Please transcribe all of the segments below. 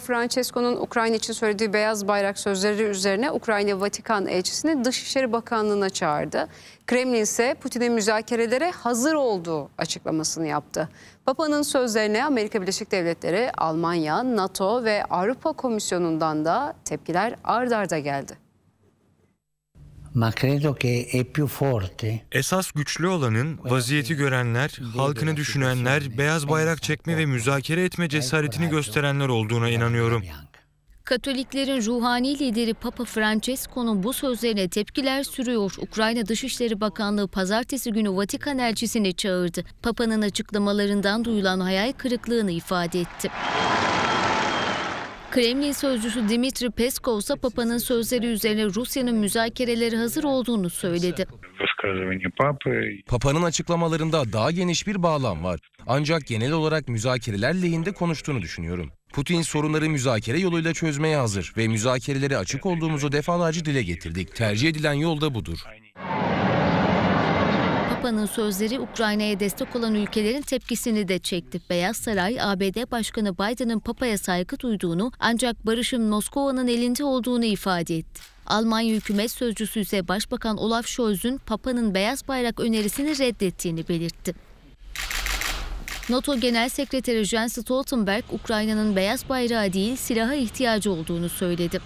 Francesco'nun Ukrayna için söylediği beyaz bayrak sözleri üzerine Ukrayna Vatikan elçisini Dışişleri Bakanlığı'na çağırdı. Kremlin ise Putin'in müzakerelere hazır olduğu açıklamasını yaptı. Papa'nın sözlerine Amerika Birleşik Devletleri, Almanya, NATO ve Avrupa Komisyonu'ndan da tepkiler ard arda geldi. Esas güçlü olanın vaziyeti görenler, halkını düşünenler, beyaz bayrak çekme ve müzakere etme cesaretini gösterenler olduğuna inanıyorum. Katoliklerin ruhani lideri Papa Francesco'nun bu sözlerine tepkiler sürüyor. Ukrayna Dışişleri Bakanlığı pazartesi günü Vatikan elçisini çağırdı. Papa'nın açıklamalarından duyulan hayal kırıklığını ifade etti. Kremlin sözcüsü Dimitri Peskov ise Papa'nın sözleri üzerine Rusya'nın müzakereleri hazır olduğunu söyledi. Papa'nın açıklamalarında daha geniş bir bağlam var. Ancak genel olarak müzakereler lehinde konuştuğunu düşünüyorum. Putin sorunları müzakere yoluyla çözmeye hazır ve müzakerelere açık olduğumuzu defalarca dile getirdik. Tercih edilen yol da budur. Avrupa'nın sözleri Ukrayna'ya destek olan ülkelerin tepkisini de çekti. Beyaz Saray, ABD Başkanı Biden'ın Papa'ya saygı duyduğunu ancak barışın Moskova'nın elinde olduğunu ifade etti. Almanya hükümet sözcüsü ise Başbakan Olaf Scholz'un Papa'nın beyaz bayrak önerisini reddettiğini belirtti. NATO Genel Sekreteri Jens Stoltenberg Ukrayna'nın beyaz bayrağı değil silaha ihtiyacı olduğunu söyledi.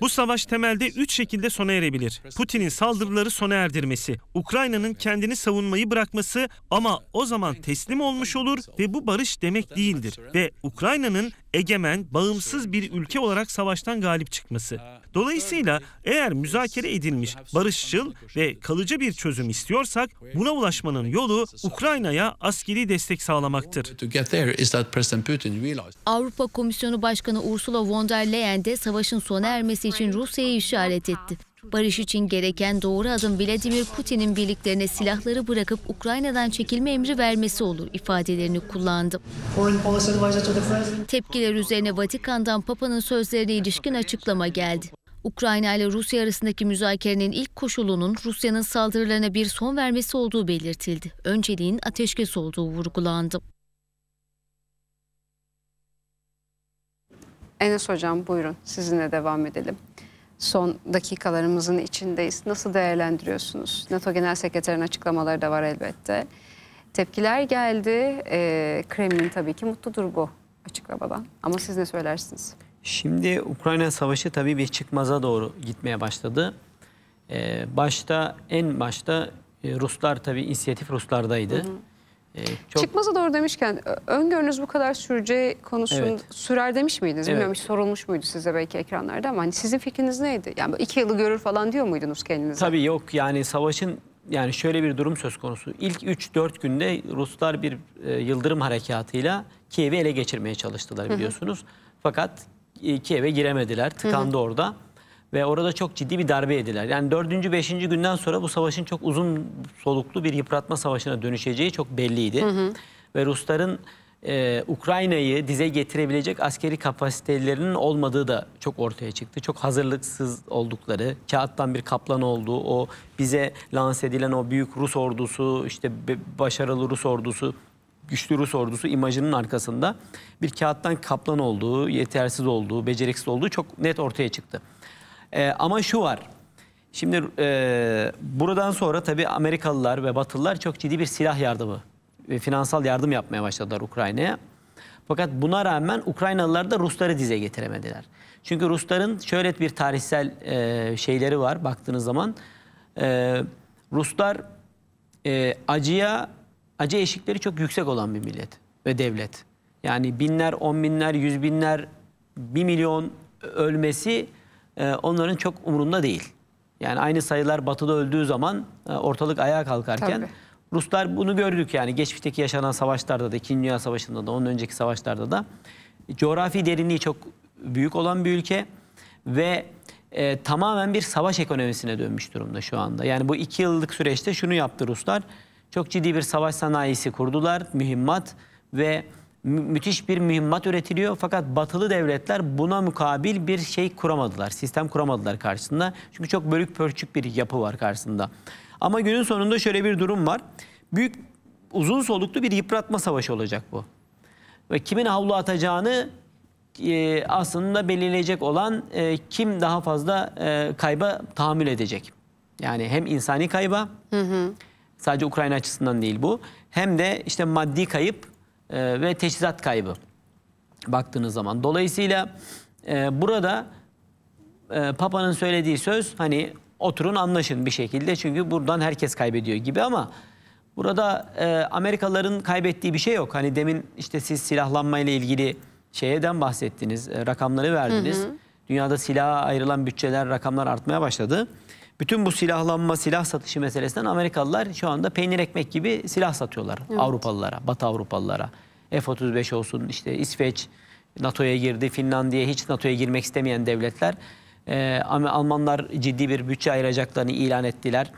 Bu savaş temelde üç şekilde sona erebilir. Putin'in saldırıları sona erdirmesi, Ukrayna'nın kendini savunmayı bırakması ama o zaman teslim olmuş olur ve bu barış demek değildir. Ve Ukrayna'nın egemen, bağımsız bir ülke olarak savaştan galip çıkması. Dolayısıyla eğer müzakere edilmiş, barışçıl ve kalıcı bir çözüm istiyorsak buna ulaşmanın yolu Ukrayna'ya askeri destek sağlamaktır. Avrupa Komisyonu Başkanı Ursula von der Leyen de savaşın sona ermesi için Rusya'yı işaret etti. Barış için gereken doğru adım Vladimir Putin'in birliklerine silahları bırakıp Ukrayna'dan çekilme emri vermesi olur ifadelerini kullandı. Tepkiler üzerine Vatikan'dan Papa'nın sözlerine ilişkin açıklama geldi. Ukrayna ile Rusya arasındaki müzakerenin ilk koşulunun Rusya'nın saldırılarına bir son vermesi olduğu belirtildi. Önceliğin ateşkes olduğu vurgulandı. Enes Hocam buyurun sizinle devam edelim son dakikalarımızın içindeyiz. Nasıl değerlendiriyorsunuz? NATO Genel Sekreterinin açıklamaları da var elbette. Tepkiler geldi. E, Kremlin tabii ki mutludur bu açıklamadan. Ama siz ne söylersiniz? Şimdi Ukrayna Savaşı tabii bir çıkmaza doğru gitmeye başladı. Ee, başta en başta e, Ruslar tabii inisiyatif Ruslardaydı. Hı hı. E, çok... Çıkmaza doğru demişken öngörünüz bu kadar sürece konusunda evet. sürer demiş miydiniz? Bilmiyorum evet. sorulmuş muydu size belki ekranlarda ama hani sizin fikriniz neydi? Yani iki yılı görür falan diyor muydunuz kendinize? Tabii yok yani savaşın yani şöyle bir durum söz konusu. İlk 3-4 günde Ruslar bir e, yıldırım harekatıyla Kiev'i ele geçirmeye çalıştılar biliyorsunuz. Hı hı. Fakat e, Kiev'e giremediler. Tıkandı hı hı. orada ve orada çok ciddi bir darbe yediler. Yani 4. 5. günden sonra bu savaşın çok uzun soluklu bir yıpratma savaşına dönüşeceği çok belliydi. Hı hı. Ve Rusların e, Ukrayna'yı dize getirebilecek askeri kapasitelerinin olmadığı da çok ortaya çıktı. Çok hazırlıksız oldukları, kağıttan bir kaplan olduğu, o bize lanse edilen o büyük Rus ordusu, işte başarılı Rus ordusu güçlü Rus ordusu imajının arkasında bir kağıttan kaplan olduğu, yetersiz olduğu, beceriksiz olduğu çok net ortaya çıktı. E, ama şu var. Şimdi e, buradan sonra tabii Amerikalılar ve Batılılar çok ciddi bir silah yardımı ve finansal yardım yapmaya başladılar Ukrayna'ya. Fakat buna rağmen Ukraynalılar da Rusları dize getiremediler. Çünkü Rusların şöyle bir tarihsel e, şeyleri var baktığınız zaman. E, Ruslar e, acıya, acı eşikleri çok yüksek olan bir millet ve devlet. Yani binler, on binler, yüz binler, bir milyon ölmesi e, onların çok umurunda değil. Yani aynı sayılar batıda öldüğü zaman e, ortalık ayağa kalkarken Tabii. Ruslar bunu gördük yani geçmişteki yaşanan savaşlarda da 2. Dünya Savaşı'nda da onun önceki savaşlarda da coğrafi derinliği çok büyük olan bir ülke ve e, tamamen bir savaş ekonomisine dönmüş durumda şu anda. Yani bu iki yıllık süreçte şunu yaptı Ruslar. Çok ciddi bir savaş sanayisi kurdular, mühimmat ve mü müthiş bir mühimmat üretiliyor. Fakat batılı devletler buna mukabil bir şey kuramadılar. Sistem kuramadılar karşısında. Çünkü çok bölük pörçük bir yapı var karşısında. Ama günün sonunda şöyle bir durum var. Büyük uzun soluklu bir yıpratma savaşı olacak bu. Ve kimin havlu atacağını e, aslında belirleyecek olan e, kim daha fazla e, kayba tahammül edecek. Yani hem insani kayba hı hı. sadece Ukrayna açısından değil bu hem de işte maddi kayıp e, ve teçhizat kaybı baktığınız zaman. Dolayısıyla e, burada e, Papa'nın söylediği söz hani oturun anlaşın bir şekilde çünkü buradan herkes kaybediyor gibi ama burada e, Amerikalıların kaybettiği bir şey yok. Hani demin işte siz silahlanmayla ilgili şeyden bahsettiniz, e, rakamları verdiniz. Hı hı. Dünyada silaha ayrılan bütçeler, rakamlar artmaya başladı. Bütün bu silahlanma, silah satışı meselesinden Amerikalılar şu anda peynir ekmek gibi silah satıyorlar evet. Avrupalılara, Batı Avrupalılara. F-35 olsun işte İsveç NATO'ya girdi, Finlandiya hiç NATO'ya girmek istemeyen devletler. Ee, Almanlar ciddi bir bütçe ayıracaklarını ilan ettiler.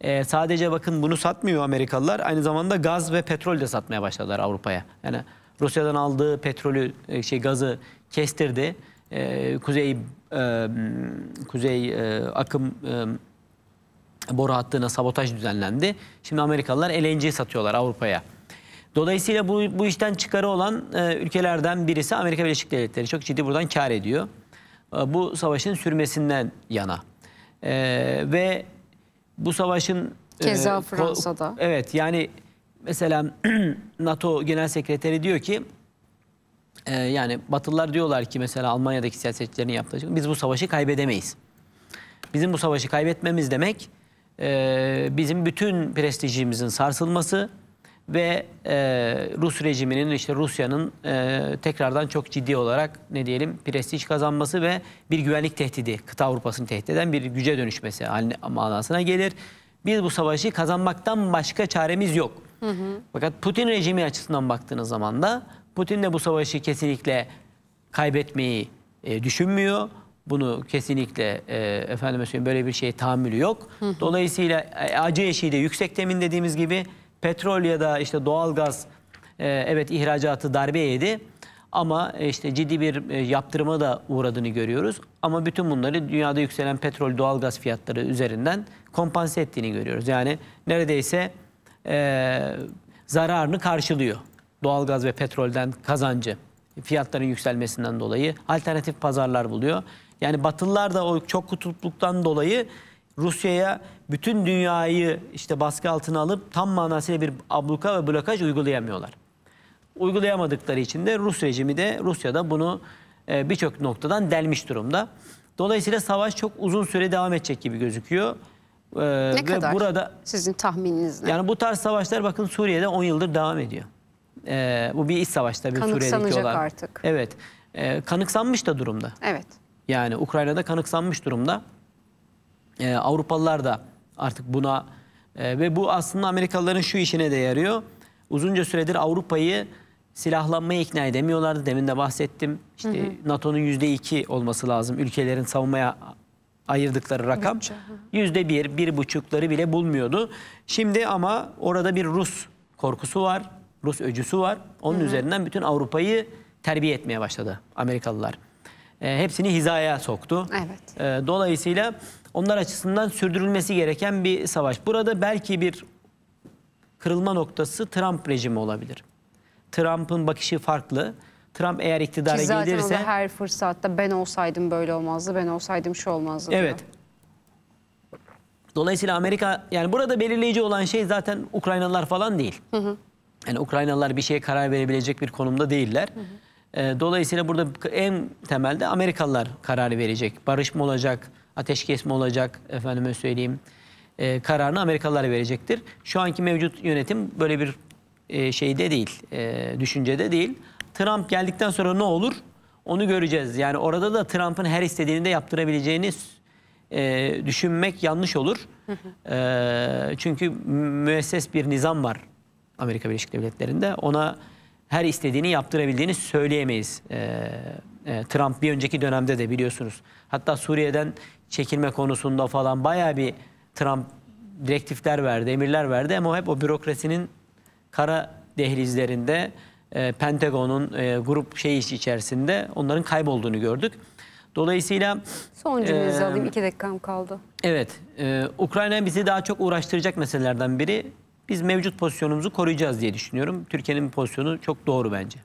Ee, sadece bakın bunu satmıyor Amerikalılar. Aynı zamanda gaz ve petrol de satmaya başladılar Avrupa'ya. Yani Rusya'dan aldığı petrolü, e, şey gazı kestirdi e, kuzey e, kuzey e, akım e, boru hattına sabotaj düzenlendi. Şimdi Amerikalılar LNG satıyorlar Avrupa'ya. Dolayısıyla bu, bu işten çıkarı olan e, ülkelerden birisi Amerika Birleşik Devletleri. Çok ciddi buradan kar ediyor. E, bu savaşın sürmesinden yana. E, ve bu savaşın... E, Keza e, Fransa'da. Evet yani mesela NATO Genel Sekreteri diyor ki e, yani Batılılar diyorlar ki mesela Almanya'daki siyasetçilerin yaptığı biz bu savaşı kaybedemeyiz. Bizim bu savaşı kaybetmemiz demek e, bizim bütün prestijimizin sarsılması ve e, Rus rejiminin işte Rusya'nın e, tekrardan çok ciddi olarak ne diyelim prestij kazanması ve bir güvenlik tehdidi kıta Avrupa'sını tehdit eden bir güce dönüşmesi haline, manasına gelir. Biz bu savaşı kazanmaktan başka çaremiz yok. Hı hı. Fakat Putin rejimi açısından baktığınız zaman da Putin de bu savaşı kesinlikle kaybetmeyi e, düşünmüyor. Bunu kesinlikle e, efendime söyleyeyim böyle bir şey tahammülü yok. Dolayısıyla e, acı eşiği de yüksek temin dediğimiz gibi petrol ya da işte doğalgaz e, evet ihracatı darbe yedi ama e, işte ciddi bir e, yaptırıma da uğradığını görüyoruz. Ama bütün bunları dünyada yükselen petrol, doğalgaz fiyatları üzerinden kompanse ettiğini görüyoruz. Yani neredeyse e, zararını karşılıyor doğalgaz ve petrolden kazancı fiyatların yükselmesinden dolayı alternatif pazarlar buluyor. Yani Batılılar da o çok kutupluktan dolayı Rusya'ya bütün dünyayı işte baskı altına alıp tam manasıyla bir abluka ve blokaj uygulayamıyorlar. Uygulayamadıkları için de Rus rejimi de Rusya'da bunu e, birçok noktadan delmiş durumda. Dolayısıyla savaş çok uzun süre devam edecek gibi gözüküyor. E, ne ve kadar? Burada, Sizin tahmininiz ne? Yani bu tarz savaşlar bakın Suriye'de 10 yıldır devam ediyor e, bu bir iç savaşta bir Suriye'deki olan. artık. Evet. E, kanıksanmış da durumda. Evet. Yani Ukrayna'da kanıksanmış durumda. E, Avrupalılar da artık buna e, ve bu aslında Amerikalıların şu işine de yarıyor. Uzunca süredir Avrupa'yı silahlanmaya ikna edemiyorlardı. Demin de bahsettim. İşte NATO'nun yüzde iki olması lazım. Ülkelerin savunmaya ayırdıkları rakam yüzde bir, bir buçukları bile bulmuyordu. Şimdi ama orada bir Rus korkusu var. Rus öcüsü var. Onun Hı -hı. üzerinden bütün Avrupa'yı terbiye etmeye başladı Amerikalılar. E, hepsini hizaya soktu. Evet. E, dolayısıyla onlar açısından sürdürülmesi gereken bir savaş. Burada belki bir kırılma noktası Trump rejimi olabilir. Trump'ın bakışı farklı. Trump eğer iktidara Ki zaten gelirse... Zaten her fırsatta ben olsaydım böyle olmazdı, ben olsaydım şu olmazdı. Evet. Dolayısıyla Amerika yani burada belirleyici olan şey zaten Ukraynalılar falan değil. Hı hı. Yani Ukraynalılar bir şeye karar verebilecek bir konumda değiller. Hı hı. Ee, dolayısıyla burada en temelde Amerikalılar karar verecek. Barış mı olacak, ateşkes mi olacak efendime söyleyeyim e, kararını Amerikalılar verecektir. Şu anki mevcut yönetim böyle bir e, şeyde değil, e, düşüncede değil. Trump geldikten sonra ne olur onu göreceğiz. Yani orada da Trump'ın her istediğini de yaptırabileceğini e, düşünmek yanlış olur. Hı hı. E, çünkü müesses bir nizam var Amerika Birleşik Devletleri'nde ona her istediğini yaptırabildiğini söyleyemeyiz. Ee, e, Trump bir önceki dönemde de biliyorsunuz. Hatta Suriye'den çekilme konusunda falan bayağı bir Trump direktifler verdi, emirler verdi ama hep o bürokrasinin kara dehlizlerinde e, Pentagon'un e, grup şeyi iş içerisinde onların kaybolduğunu gördük. Dolayısıyla... Son cümlenizi e, alayım. iki dakikam kaldı. Evet. E, Ukrayna bizi daha çok uğraştıracak meselelerden biri biz mevcut pozisyonumuzu koruyacağız diye düşünüyorum. Türkiye'nin pozisyonu çok doğru bence.